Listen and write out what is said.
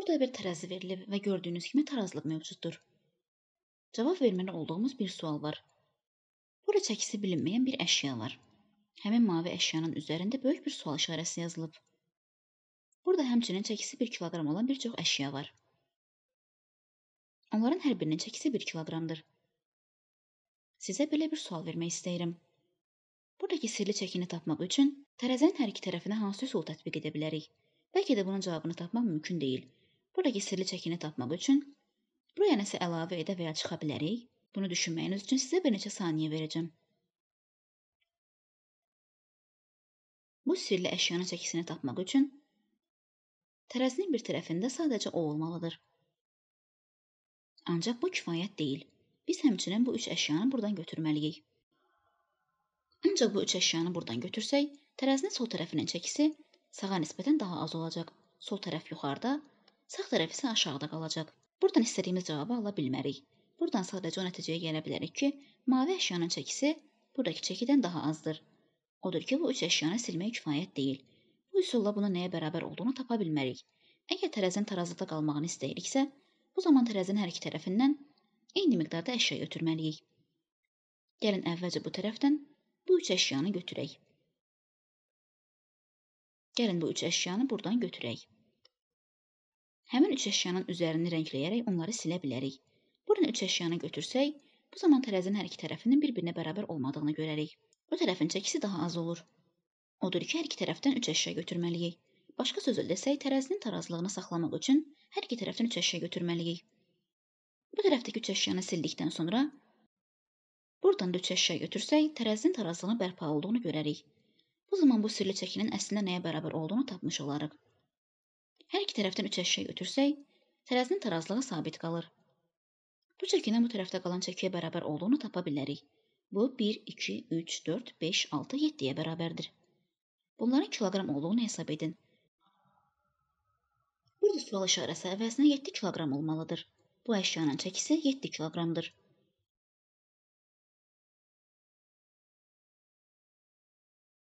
Burada bir tərəzi verilib və gördüyünüz kimi tarazlıq mövcuddur. Cavab verməli olduğumuz bir sual var. Burada çəkisi bilinməyən bir əşya var. Həmin mavi əşyanın üzərində böyük bir sual işarəsi yazılıb. Burada həmçinin çəkisi 1 kiloqram olan bir çox əşya var. Onların hər birinin çəkisi 1 kiloqramdır. Sizə belə bir sual vermək istəyirəm. Buradakı sirli çəkini tapmaq üçün tərəzinin hər iki tərəfinə hansı üsul tətbiq edə bilərik? Bəlkə də bunun cavabını tapmaq mümkün deyil. Buradakı sirli çəkini tapmaq üçün buraya nəsə əlavə edə və ya çıxa bilərik. Bunu düşünməyiniz üçün sizə bir neçə saniyə verəcəm. Bu sirli əşyanın çəkisini tapmaq üçün tərəzinin bir tərəfində sadəcə o olmalıdır. Ancaq bu kifayət deyil. Biz həmçinin bu üç əşyanı buradan götürməliyik. Ancaq bu üç əşyanı buradan götürsək, tərəzinin sol tərəfinin çəkisi sağa nisbətən daha az olacaq. Sol tərəf yuxarıda, Sağ tərəf isə aşağıda qalacaq. Burdan istədiyimiz cavabı ala bilmərik. Burdan sadəcə o nəticəyə gələ bilərik ki, mavi əşyanın çəkisi buradakı çəkidən daha azdır. Odur ki, bu üç əşyanı silmək kifayət deyil. Bu üsulla bunun nəyə bərabər olduğunu tapa bilmərik. Əgər tərəzin tarazlıqda qalmağını istəyiriksə, bu zaman tərəzin hər iki tərəfindən eyni miqdarda əşya götürməliyik. Gəlin əvvəlcə bu tərəfdən bu üç əşyanı götürək. Gəlin bu üç əşyanı buradan götürək. Həmin üç əşyanın üzərini rəngləyərək onları silə bilərik. Burdan üç əşyanı götürsək, bu zaman tərəzinin hər iki tərəfinin bir-birinə bərabər olmadığını görərik. O tərəfin çəkisi daha az olur. Odur ki, hər iki tərəfdən 3 əşya götürməliyik. Başqa sözlə desək, tərəzinin tarazlığını saxlamaq üçün hər iki tərəfdən 3 əşya götürməliyik. Bu tərəfdəki 3 əşyanı sildikdən sonra buradan da 3 əşya götürsək, tərəzinin tarazlığının bərpa olduğunu görərik. Bu zaman bu sirli çəkinin əslində nəyə bərabər olduğunu tapmış olarıq. Hər iki tərəfdən üç əşya götürsək, tərəzinin tarazlığı sabit qalır. Bu çəkinin bu tərəfdə qalan çəkiyə bərabər olduğunu tapa bilərik. Bu 1, 2, 3, 4, 5, 6, 7-yə bərabərdir. Bunların kiloqram olduğunu hesab edin. Burada sual işarəsi əvəzinə 7 kiloqram olmalıdır. Bu əşyanın çəkisi 7 kiloqramdır.